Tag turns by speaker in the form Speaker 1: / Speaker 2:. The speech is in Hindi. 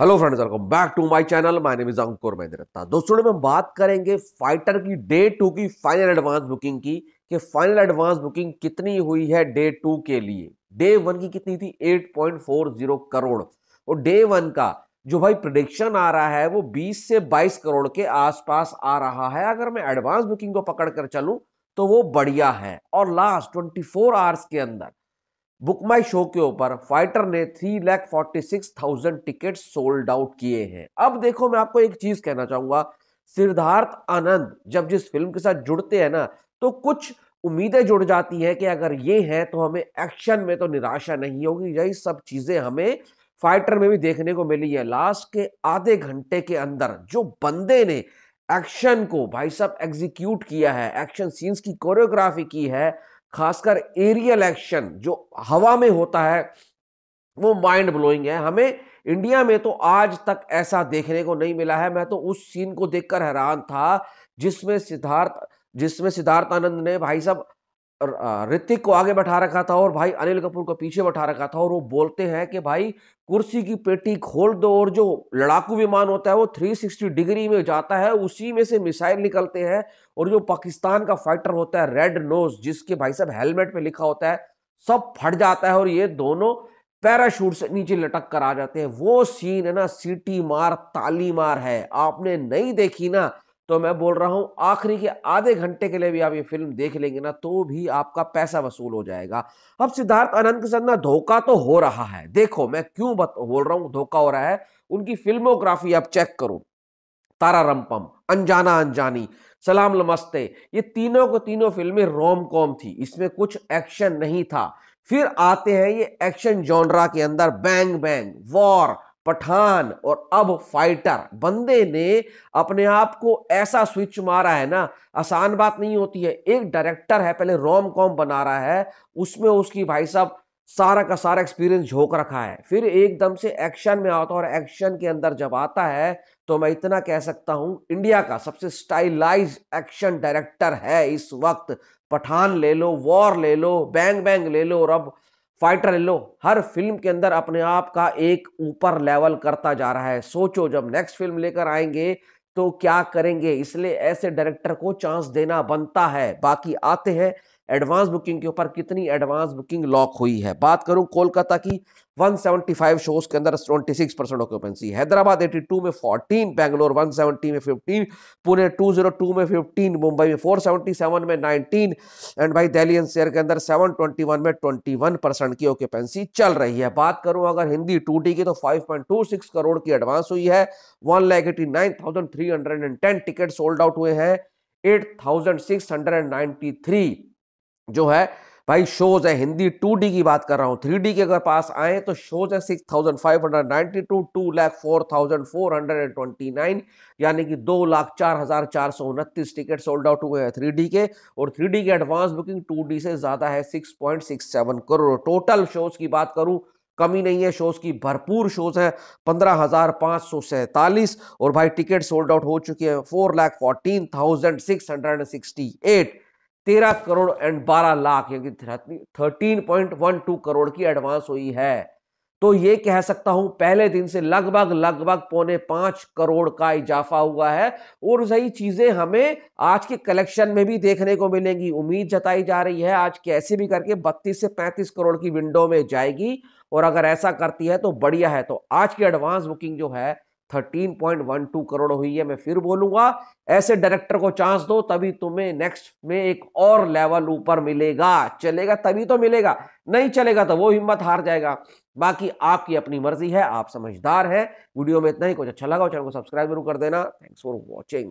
Speaker 1: hello friends welcome back to my channel my name is Ankur Mahindrata दोस्तों में हम बात करेंगे फाइटर की डे टू की फाइनल एडवांस बुकिंग की कि फाइनल एडवांस बुकिंग कितनी हुई है डे टू के लिए डे वन की कितनी थी 8.40 करोड़ और डे वन का जो भाई प्रडिक्शन आ रहा है वो 20 से 22 करोड़ के आसपास आ रहा है अगर मैं एडवांस बुकिंग को पकड़ कर चलूँ तो वो बढ़िया है और लास्ट ट्वेंटी आवर्स के अंदर बुक माई शो के ऊपर फाइटर ने three lakh forty six thousand ticket sold out किए हैं अब देखो मैं आपको एक चीज कहना चाहूंगा सिद्धार्थ आनंद जब जिस फिल्म के साथ जुड़ते हैं ना तो कुछ उम्मीदें जुड़ जाती हैं कि अगर ये है तो हमें एक्शन में तो निराशा नहीं होगी यही सब चीजें हमें फाइटर में भी देखने को मिली है लास्ट के आधे घंटे के अंदर जो बंदे ने एक्शन को भाई साहब एग्जीक्यूट किया है एक्शन सीन्स की कोरियोग्राफी की है खासकर एरियल एक्शन जो हवा में होता है वो माइंड ब्लोइंग है हमें इंडिया में तो आज तक ऐसा देखने को नहीं मिला है मैं तो उस सीन को देखकर हैरान था जिसमें सिद्धार्थ जिसमें सिद्धार्थ आनंद ने भाई साहब ऋतिक को आगे बैठा रखा था और भाई अनिल कपूर को पीछे बैठा रखा था और वो बोलते हैं कि भाई कुर्सी की पेटी खोल दो और जो लड़ाकू विमान होता है वो 360 डिग्री में जाता है उसी में से मिसाइल निकलते हैं और जो पाकिस्तान का फाइटर होता है रेड नोज जिसके भाई साहब हेलमेट पे लिखा होता है सब फट जाता है और ये दोनों पैराशूट से नीचे लटक कर आ जाते हैं वो सीन है ना सीटी मार ताली मार है आपने नहीं देखी ना तो मैं बोल रहा हूँ आखिरी के आधे घंटे के लिए भी आप ये फिल्म देख लेंगे ना तो भी आपका पैसा वसूल हो जाएगा अब सिद्धार्थ आनंद के साथ ना धोखा तो हो रहा है देखो मैं क्यों बोल रहा हूँ धोखा हो रहा है उनकी फिल्मोग्राफी आप चेक करो तारा रंपम अनजाना अनजानी सलाम नमस्ते ये तीनों को तीनों फिल्में रोम कॉम थी इसमें कुछ एक्शन नहीं था फिर आते हैं ये एक्शन जॉनरा के अंदर बैंग बैंग वॉर पठान और अब फाइटर बंदे ने अपने आप को ऐसा स्विच मारा है ना आसान बात नहीं होती है एक डायरेक्टर है पहले रोम कॉम बना रहा है उसमें उसकी भाई साहब सारा का सारा एक्सपीरियंस झोंक रखा है फिर एकदम से एक्शन में आता है और एक्शन के अंदर जब आता है तो मैं इतना कह सकता हूँ इंडिया का सबसे स्टाइलाइज एक्शन डायरेक्टर है इस वक्त पठान ले लो वॉर ले लो बैंग बैंग ले लो और अब फाइटर ले लो हर फिल्म के अंदर अपने आप का एक ऊपर लेवल करता जा रहा है सोचो जब नेक्स्ट फिल्म लेकर आएंगे तो क्या करेंगे इसलिए ऐसे डायरेक्टर को चांस देना बनता है बाकी आते हैं एडवांस बुकिंग के ऊपर कितनी एडवांस बुकिंग लॉक हुई है बात करूं कोलकाता की 175 सेवेंटी फाइव शोज के अंदर 26 परसेंट ऑक्यूपेंसी हैदराबाद 82 में 14 बैंगलोर 170 में 15 पुणे 202 में 15 मुंबई में 477 में 19 एंड भाई दिल्ली एनसीआर के अंदर 721 में 21 परसेंट की ऑक्यूपेंसी चल रही है बात करूं अगर हिंदी टू की तो 5.26 करोड़ की एडवांस हुई है one lakh eighty nine thousand three hundred and ten ticket sold out हुए हैं eight thousand six hundred and ninety three जो है भाई शोज है हिंदी टू डी की बात कर रहा हूँ डी के अगर पास आए तो शोज है ninety two two lakh four thousand four hundred and twenty nine यानी कि दो लाख चार हजार चार सौ उनतीस टिकट सोल्ड आउट हुए हैं थ्री डी के और थ्री डी के एडवांस बुकिंग टू डी से ज़्यादा है six point six seven crore total shows की बात करूँ कमी नहीं है शोज़ की भरपूर शोज़ हैं पंद्रह हज़ार पाँच सौ सैंतालीस और भाई टिकट सोल्ड आउट हो चुके हैं four lakh fourteen thousand six hundred and sixty eight तेरह करोड़ एंड बारह लाख यानी thirteen point one two crore की एडवांस हुई है तो ये कह सकता हूं पहले दिन से लगभग लगभग पौने पांच करोड़ का इजाफा हुआ है और सही चीजें हमें आज के कलेक्शन में भी देखने को मिलेंगी उम्मीद जताई जा रही है आज कैसे भी करके 32 से 35 करोड़ की विंडो में जाएगी और अगर ऐसा करती है तो बढ़िया है तो आज की एडवांस बुकिंग जो है 13.12 करोड़ हुई है मैं फिर बोलूंगा ऐसे डायरेक्टर को चांस दो तभी तुम्हें नेक्स्ट में एक और लेवल ऊपर मिलेगा चलेगा तभी तो मिलेगा नहीं चलेगा तो वो हिम्मत हार जाएगा बाकी आपकी अपनी मर्जी है आप समझदार है वीडियो में इतना ही कुछ अच्छा लगा चैनल को सब्सक्राइब जरूर कर देना थैंक्स फॉर वॉचिंग